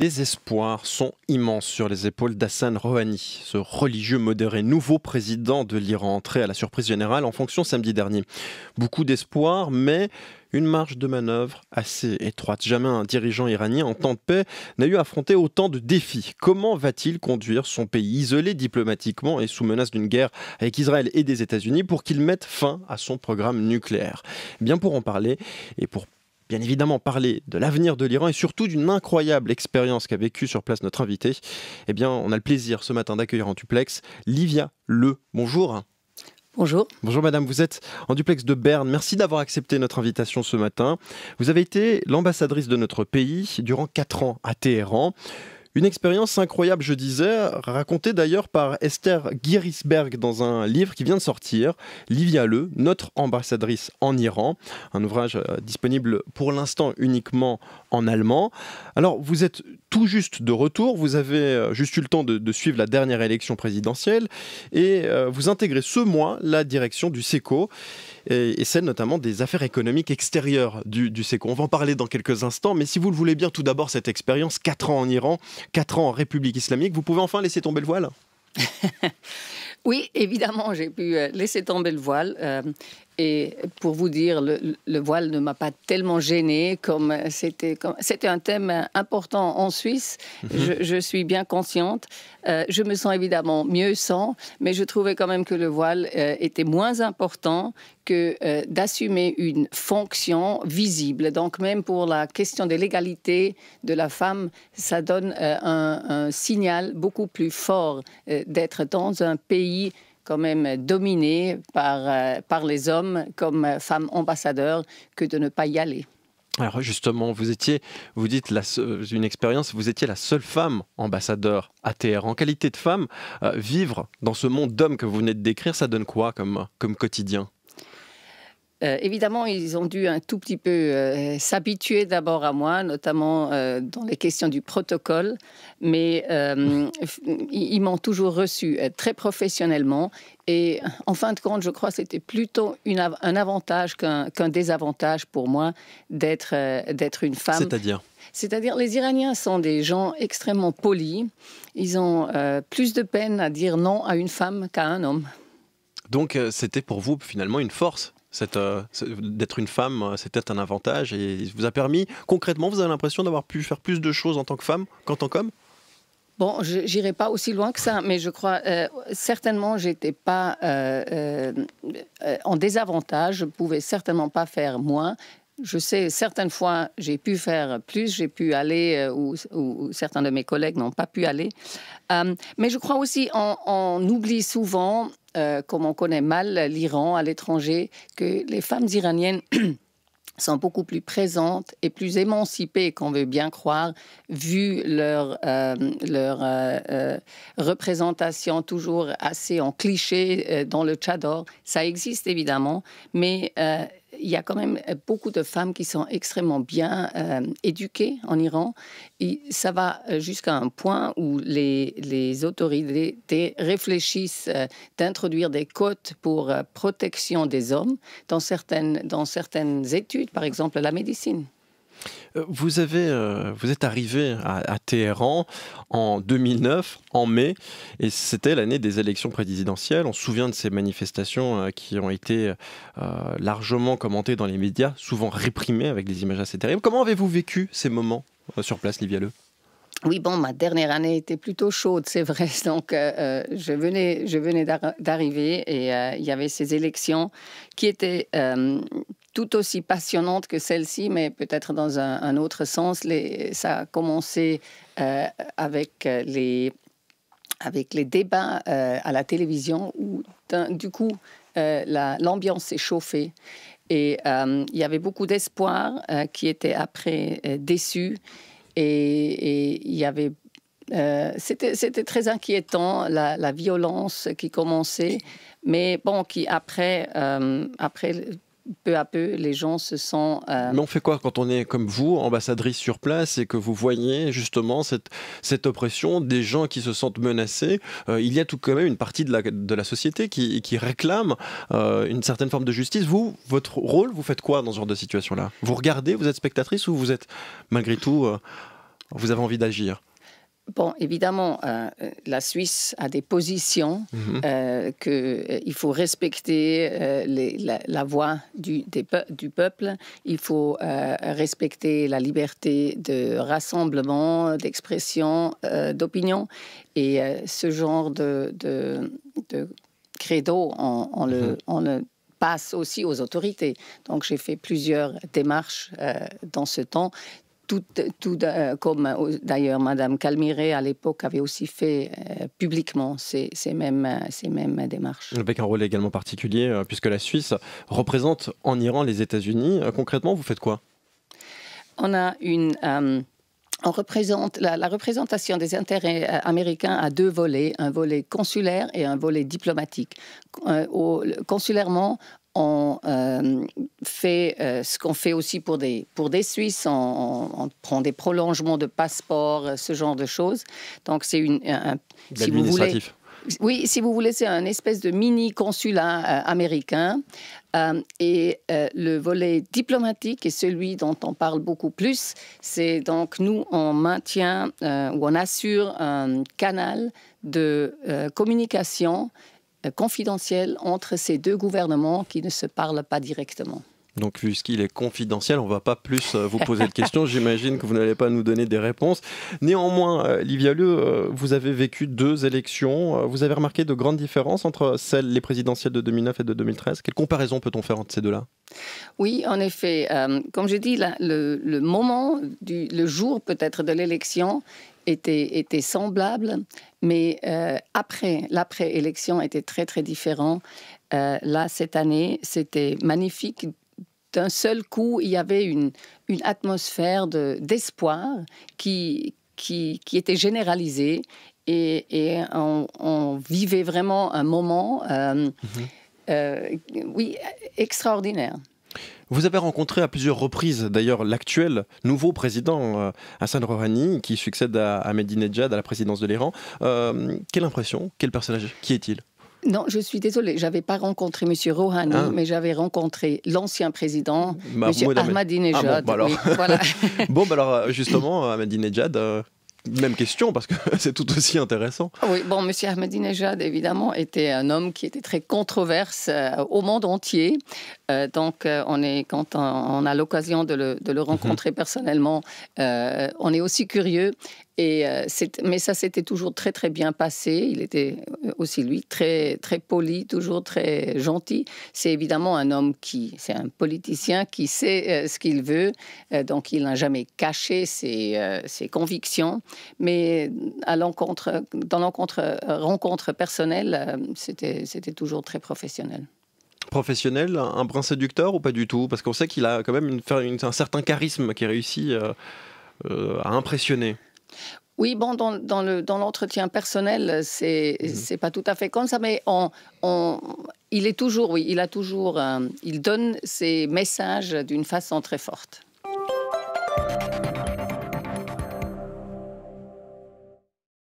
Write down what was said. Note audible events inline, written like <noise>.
Les espoirs sont immenses sur les épaules d'Hassan Rouhani, ce religieux modéré nouveau président de l'Iran, entré à la surprise générale en fonction samedi dernier. Beaucoup d'espoir, mais une marge de manœuvre assez étroite. Jamais un dirigeant iranien en temps de paix n'a eu à affronter autant de défis. Comment va-t-il conduire son pays isolé diplomatiquement et sous menace d'une guerre avec Israël et des États-Unis pour qu'il mette fin à son programme nucléaire eh Bien pour en parler et pour bien évidemment parler de l'avenir de l'Iran et surtout d'une incroyable expérience qu'a vécue sur place notre invitée. eh bien, on a le plaisir ce matin d'accueillir en duplex Livia Le. Bonjour. Bonjour. Bonjour madame, vous êtes en duplex de Berne. Merci d'avoir accepté notre invitation ce matin. Vous avez été l'ambassadrice de notre pays durant quatre ans à Téhéran. Une expérience incroyable, je disais, racontée d'ailleurs par Esther Gierisberg dans un livre qui vient de sortir, Livia Le, notre ambassadrice en Iran, un ouvrage euh, disponible pour l'instant uniquement en allemand. Alors, vous êtes tout juste de retour. Vous avez euh, juste eu le temps de, suivre la dernière élection présidentielle et euh, vous intégrez ce mois la direction du SECO et, celle notamment des affaires économiques extérieures du, SECO. On va en parler dans quelques instants, mais si vous le voulez bien, tout d'abord cette expérience, 4 ans en Iran, 4 ans en République islamique, vous pouvez enfin laisser tomber le voile <laughs> oui, évidemment, j'ai pu euh, laisser tomber le voile. Et pour vous dire, le, voile ne m'a pas tellement gênée comme c'était. C'était un thème important en Suisse. Mhm. Je, suis bien consciente. Euh, je me sens évidemment mieux sans, mais je trouvais quand même que le voile euh, était moins important que euh, d'assumer une fonction visible. Donc même pour la question de l'égalité de la femme, ça donne un, un, signal beaucoup plus fort d'être dans un pays quand même dominée par, euh, par les hommes comme femme ambassadeur que de ne pas y aller. Alors justement, vous étiez, vous dites une expérience, vous étiez la seule femme ambassadeur à Téhéran. En qualité de femme, euh, vivre dans ce monde d'hommes que vous venez de décrire, ça donne quoi comme, comme quotidien euh, évidemment, ils ont dû un tout petit peu euh, s'habituer d'abord à moi, notamment euh, dans les questions du protocole, mais ils m'ont toujours reçu très professionnellement. Et en fin de compte, je crois que c'était plutôt un avantage qu'un désavantage pour moi d'être une femme. C'est-à-dire c'est-à-dire, les Iraniens sont des gens extrêmement polis. Ils ont plus de peine à dire non à une femme qu'à un homme. Donc, c'était pour vous finalement une force euh, d'être une femme, euh, c'était un avantage et vous a permis, concrètement, vous avez l'impression d'avoir pu faire plus de choses en tant que femme qu'en tant qu'homme Bon, j'irai pas aussi loin que ça, mais je crois euh, certainement j'étais pas euh, en désavantage. Je pouvais certainement pas faire moins. Je sais, certaines fois, j'ai pu faire plus, j'ai pu aller où, certains de mes collègues n'ont pas pu aller. mais je crois aussi, on, on oublie souvent euh, comme on connaît mal l'Iran à l'étranger, que les femmes iraniennes <clears throat> sont beaucoup plus présentes et plus émancipées qu'on veut bien croire, vu leur, euh, leur euh, représentation toujours assez en cliché dans le Tchador. Ça existe évidemment, mais il y a quand même euh, beaucoup de femmes qui sont extrêmement bien euh, éduquées en Iran. ça va euh, jusqu'à un point où les, autorités réfléchissent d'introduire des cotes pour protection des hommes dans certaines études, par exemple la médecine. Euh, vous, avez, euh, vous êtes arrivé à, Téhéran en 2009, en mai, et c'était l'année des élections présidentielles. On se souvient de ces manifestations euh, qui ont été largement commentées dans les médias, souvent réprimées avec des images assez terribles. Comment avez-vous vécu ces moments sur place, Livia oui, bon, ma dernière année était plutôt chaude, c'est vrai. <laughs> Donc, je venais, je venais d'arriver et il y avait ces élections qui étaient tout aussi passionnante que celle-ci, mais peut-être dans un, autre sens. Les, ça a commencé euh, avec euh, les avec les débats euh, à la télévision où du coup l'ambiance s'est chauffée et il y avait beaucoup d'espoir qui était après déçu et il y avait c'était très inquiétant, la, violence qui commençait, mais bon, qui après, après peu à peu, les gens se sentent... Euh, Mais on fait quoi quand on est comme vous, ambassadrice sur place, et que vous voyez justement cette, cette oppression des gens qui se sentent menacés euh, Il y a tout quand même une partie de la, de la société qui, qui réclame euh, une certaine forme de justice. Vous, votre rôle, vous faites quoi dans ce genre de situation-là Vous regardez, vous êtes spectatrice ou vous êtes malgré tout... vous avez envie d'agir Bon, évidemment, euh, euh, la Suisse a des positions mhm. euh, qu'il faut respecter la, voix du, du, peuple, il faut respecter la liberté de rassemblement, d'expression, d'opinion. Et ce genre de, credo, le, mhm. on, le, passe aussi aux autorités. Donc j'ai fait plusieurs démarches dans ce temps tout, euh, comme euh, d'ailleurs Madame Calmiré à l'époque avait aussi fait euh, publiquement ces, mêmes, ces mêmes démarches. Avec un rôle également particulier, puisque la Suisse représente en Iran les États-Unis. concrètement, vous faites quoi On a une. on représente la, représentation des intérêts américains à deux volets, un volet consulaire et un volet diplomatique. Au, consulairement, on euh, fait euh, ce qu'on fait aussi pour des, pour des Suisses, on, prend des prolongements de passeports, euh, ce genre de choses. Donc c'est une... Un, si vous voulez, oui, si vous voulez, c'est un espèce de mini consulat américain. et le volet diplomatique est celui dont on parle beaucoup plus. C'est donc nous, on maintient ou on assure un canal de communication euh, confidentiel entre ces deux gouvernements qui ne se parlent pas directement. Donc, vu qu'il est confidentiel, on ne va pas plus euh, vous poser de questions. <laughs> J'imagine que vous n'allez pas nous donner des réponses. Néanmoins, euh, Livia Leu, vous avez vécu deux élections. Vous avez remarqué de grandes différences entre celles, les présidentielles de 2009 et de 2013. Quelle comparaison peut-on faire entre ces deux-là Oui, en effet. comme j'ai dit, le, moment, le jour peut-être de l'élection était, était semblable, mais euh, après, l'après-élection était très, très différent. Euh, là, cette année, c'était magnifique. D'un seul coup, il y avait une, atmosphère d'espoir qui, qui, qui était généralisée et, on, vivait vraiment un moment, euh, mm-hmm. oui, extraordinaire. Vous avez rencontré à plusieurs reprises d'ailleurs l'actuel nouveau président euh, Hassan Rouhani qui succède à, Ahmadinejad à la présidence de l'Iran. Euh, quelle impression Quel personnage Qui est-il non, je suis désolée, j'avais pas rencontré M. Rouhani, ah. mais j'avais rencontré l'ancien président, bah, M. Ahmadinejad. Ah bon, bah <laughs> bah alors. justement, Ahmadinejad, euh, même question parce que <laughs> c'est tout aussi intéressant. Ah oui, bon, Monsieur Ahmadinejad, évidemment, était un homme qui était très controverse euh, au monde entier. Euh, donc, euh, on est, quand on, a l'occasion de, le, mhm. rencontrer personnellement, on est aussi curieux euh, mais ça s'était toujours très très bien passé. Il était aussi lui très très poli, toujours très gentil. C'est évidemment un homme qui, c'est un politicien qui sait euh, ce qu'il veut, euh, donc il n'a jamais caché ses, ses convictions. Mais à l'encontre, dans l'encontre rencontre personnelle, c'était c'était toujours très professionnel professionnel, un brin séducteur ou pas du tout Parce qu'on sait qu'il a quand même un certain charisme qui réussit à impressionner. Oui, bon, dans, le, dans l'entretien personnel, c'est n'est mhm. pas tout à fait comme ça, mais il est toujours, oui, il a toujours, euh, il donne ses messages d'une façon très forte.